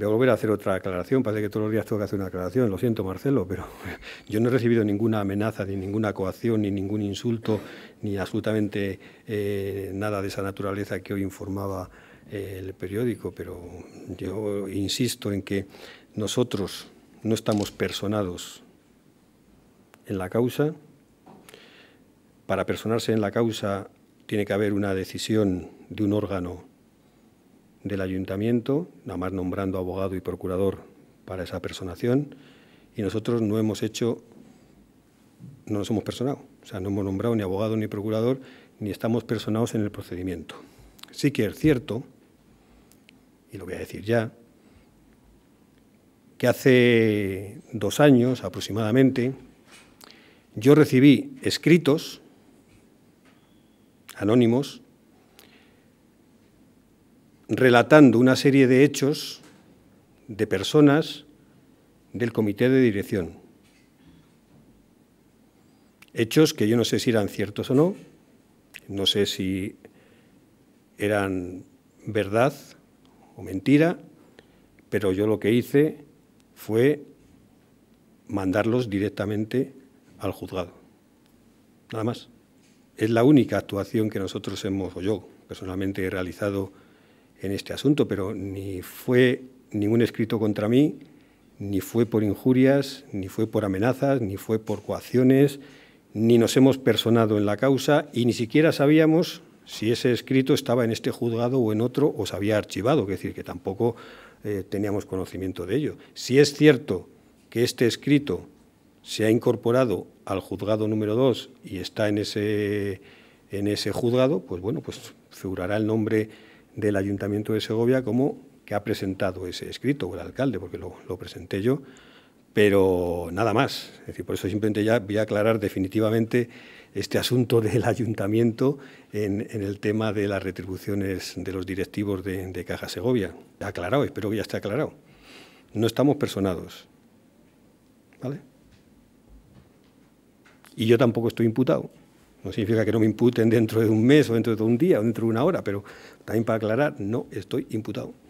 Voy a volver a hacer otra aclaración. Parece que todos los días tengo que hacer una aclaración. Lo siento, Marcelo, pero yo no he recibido ninguna amenaza, ni ninguna coacción, ni ningún insulto, ni absolutamente eh, nada de esa naturaleza que hoy informaba eh, el periódico. Pero yo insisto en que nosotros no estamos personados en la causa. Para personarse en la causa tiene que haber una decisión de un órgano del ayuntamiento, nada más nombrando abogado y procurador para esa personación, y nosotros no hemos hecho, no nos hemos personado, o sea, no hemos nombrado ni abogado ni procurador, ni estamos personados en el procedimiento. Sí que es cierto, y lo voy a decir ya, que hace dos años aproximadamente yo recibí escritos anónimos relatando una serie de hechos de personas del comité de dirección. Hechos que yo no sé si eran ciertos o no, no sé si eran verdad o mentira, pero yo lo que hice fue mandarlos directamente al juzgado. Nada más. Es la única actuación que nosotros hemos, o yo personalmente he realizado en este asunto, pero ni fue ningún escrito contra mí, ni fue por injurias, ni fue por amenazas, ni fue por coacciones, ni nos hemos personado en la causa y ni siquiera sabíamos si ese escrito estaba en este juzgado o en otro o se había archivado, es decir, que tampoco eh, teníamos conocimiento de ello. Si es cierto que este escrito se ha incorporado al juzgado número 2 y está en ese, en ese juzgado, pues bueno, pues figurará el nombre del Ayuntamiento de Segovia como que ha presentado ese escrito, o el alcalde, porque lo, presenté yo, pero nada más. Es decir, por eso simplemente ya voy a aclarar definitivamente este asunto del ayuntamiento en, el tema de las retribuciones de los directivos de, de, Caja Segovia. Aclarado, espero que ya esté aclarado. No estamos personados. ¿Vale? Y yo tampoco estoy imputado. No significa que no me imputen dentro de un mes o dentro de un día o dentro de una hora, pero también para aclarar, no estoy imputado.